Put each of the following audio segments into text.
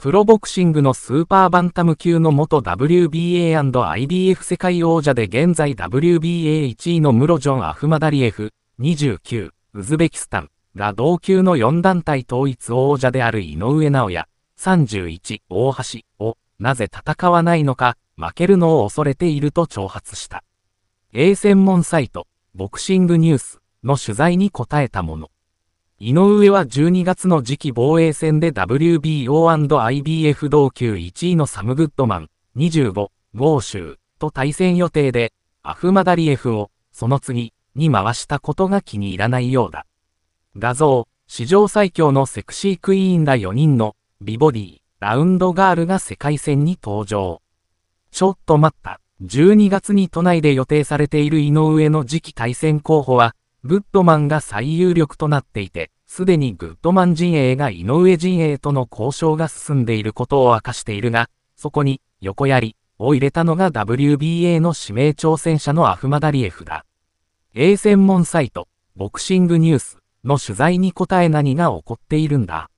プロボクシングのスーパーバンタム級の元 WBA&IBF 世界王者で現在 WBA1 位のムロジョン・アフマダリエフ、29、ウズベキスタン、が同級の4団体統一王者である井上直也、31、大橋を、なぜ戦わないのか、負けるのを恐れていると挑発した。A 専門サイト、ボクシングニュースの取材に答えたもの。井上は12月の次期防衛戦で WBO&IBF 同級1位のサム・グッドマン、25、豪州と対戦予定で、アフマダリエフを、その次、に回したことが気に入らないようだ。画像、史上最強のセクシークイーンら4人の、美ボディ、ラウンドガールが世界戦に登場。ちょっと待った。12月に都内で予定されている井上の次期対戦候補は、グッドマンが最有力となっていて、すでにグッドマン陣営が井上陣営との交渉が進んでいることを明かしているが、そこに、横槍を入れたのが WBA の指名挑戦者のアフマダリエフだ。A 専門サイト、ボクシングニュースの取材に答え何が起こっているんだ。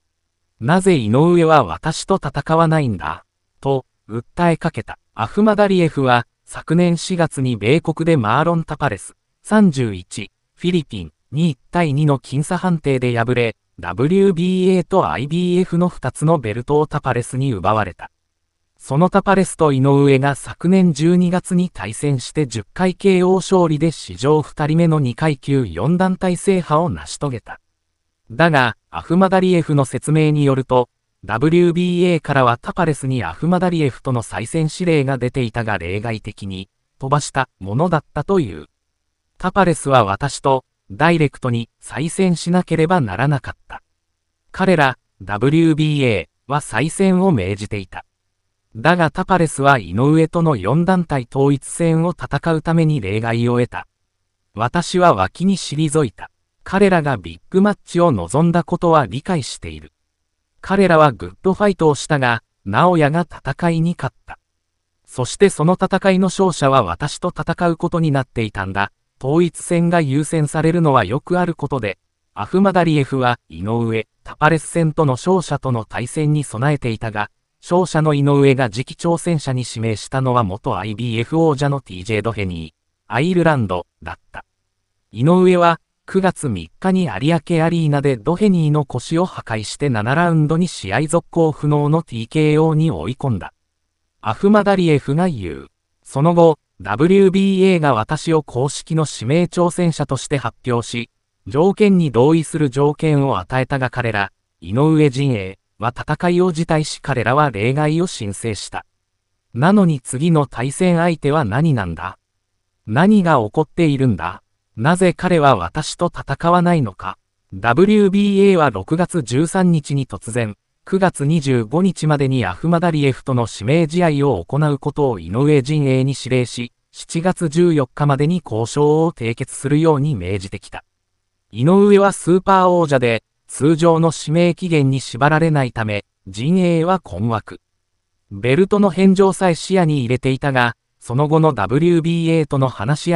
なぜ井上は私と戦わないんだ。と、訴えかけた。アフマダリエフは、昨年4月に米国でマーロン・タパレス、31、フィリピン2対2の僅差判定で敗れ、WBA と IBF の2つのベルトをタパレスに奪われた。そのタパレスと井上が昨年12月に対戦して10回 KO 勝利で史上2人目の2階級4団体制覇を成し遂げた。だが、アフマダリエフの説明によると、WBA からはタパレスにアフマダリエフとの再戦指令が出ていたが例外的に、飛ばしたものだったという。タパレスは私とダイレクトに再選しなければならなかった。彼ら WBA は再選を命じていた。だがタパレスは井上との4団体統一戦を戦うために例外を得た。私は脇に退いた。彼らがビッグマッチを望んだことは理解している。彼らはグッドファイトをしたが、直哉が戦いに勝った。そしてその戦いの勝者は私と戦うことになっていたんだ。統一戦が優先されるのはよくあることで、アフマダリエフは井上、タパレス戦との勝者との対戦に備えていたが、勝者の井上が次期挑戦者に指名したのは元 IBF 王者の TJ ドヘニー、アイルランドだった。井上は9月3日に有明アリーナでドヘニーの腰を破壊して7ラウンドに試合続行不能の TKO に追い込んだ。アフマダリエフが言う。その後、WBA が私を公式の指名挑戦者として発表し、条件に同意する条件を与えたが彼ら、井上陣営は戦いを辞退し彼らは例外を申請した。なのに次の対戦相手は何なんだ何が起こっているんだなぜ彼は私と戦わないのか ?WBA は6月13日に突然、9月25日までにアフマダリエフとの指名試合を行うことを井上陣営に指令し、7月14日までに交渉を締結するように命じてきた。井上はスーパー王者で、通常の指名期限に縛られないため、陣営は困惑。ベルトの返上さえ視野に入れていたが、その後の WBA との話し合い